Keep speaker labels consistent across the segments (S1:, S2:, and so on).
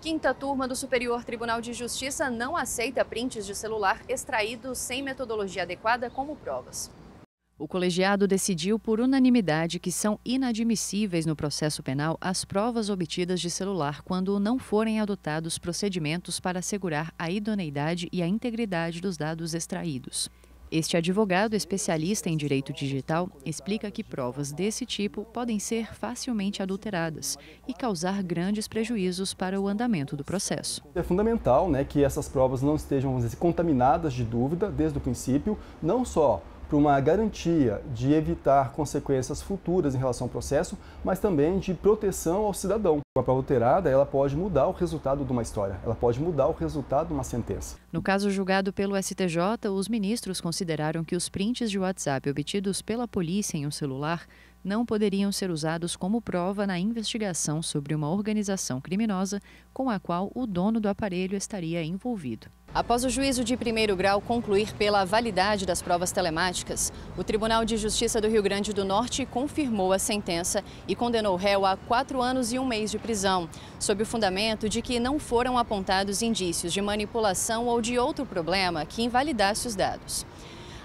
S1: Quinta turma do Superior Tribunal de Justiça não aceita prints de celular extraídos sem metodologia adequada como provas. O colegiado decidiu por unanimidade que são inadmissíveis no processo penal as provas obtidas de celular quando não forem adotados procedimentos para assegurar a idoneidade e a integridade dos dados extraídos. Este advogado especialista em direito digital explica que provas desse tipo podem ser facilmente adulteradas e causar grandes prejuízos para o andamento do processo.
S2: É fundamental né, que essas provas não estejam dizer, contaminadas de dúvida desde o princípio, não só para uma garantia de evitar consequências futuras em relação ao processo, mas também de proteção ao cidadão. Uma prova alterada, ela pode mudar o resultado de uma história, ela pode mudar o resultado de uma sentença.
S1: No caso julgado pelo STJ, os ministros consideraram que os prints de WhatsApp obtidos pela polícia em um celular não poderiam ser usados como prova na investigação sobre uma organização criminosa com a qual o dono do aparelho estaria envolvido. Após o juízo de primeiro grau concluir pela validade das provas telemáticas, o Tribunal de Justiça do Rio Grande do Norte confirmou a sentença e condenou o réu a quatro anos e um mês de prisão, sob o fundamento de que não foram apontados indícios de manipulação ou de outro problema que invalidasse os dados.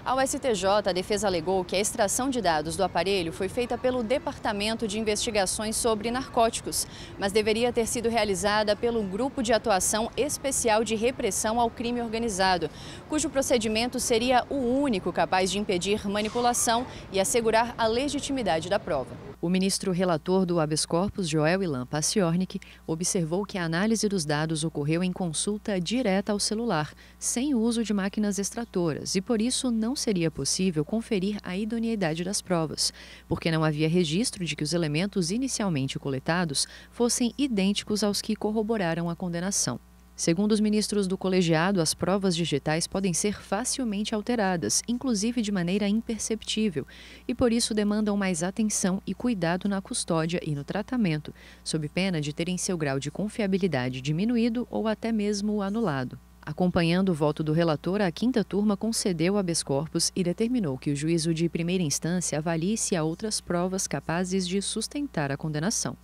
S1: Ao STJ, a defesa alegou que a extração de dados do aparelho foi feita pelo Departamento de Investigações sobre Narcóticos, mas deveria ter sido realizada pelo Grupo de Atuação Especial de Repressão ao Crime Organizado, cujo procedimento seria o único capaz de impedir manipulação e assegurar a legitimidade da prova. O ministro relator do habeas corpus, Joel Ilan Paciornik, observou que a análise dos dados ocorreu em consulta direta ao celular, sem uso de máquinas extratoras, e por isso não seria possível conferir a idoneidade das provas, porque não havia registro de que os elementos inicialmente coletados fossem idênticos aos que corroboraram a condenação. Segundo os ministros do colegiado, as provas digitais podem ser facilmente alteradas, inclusive de maneira imperceptível, e por isso demandam mais atenção e cuidado na custódia e no tratamento, sob pena de terem seu grau de confiabilidade diminuído ou até mesmo anulado. Acompanhando o voto do relator, a quinta turma concedeu habeas corpus e determinou que o juízo de primeira instância avalie se há outras provas capazes de sustentar a condenação.